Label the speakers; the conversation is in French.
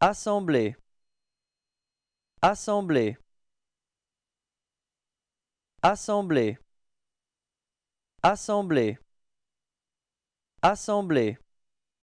Speaker 1: Assemblée Assemblée Assemblée Assemblée Assemblée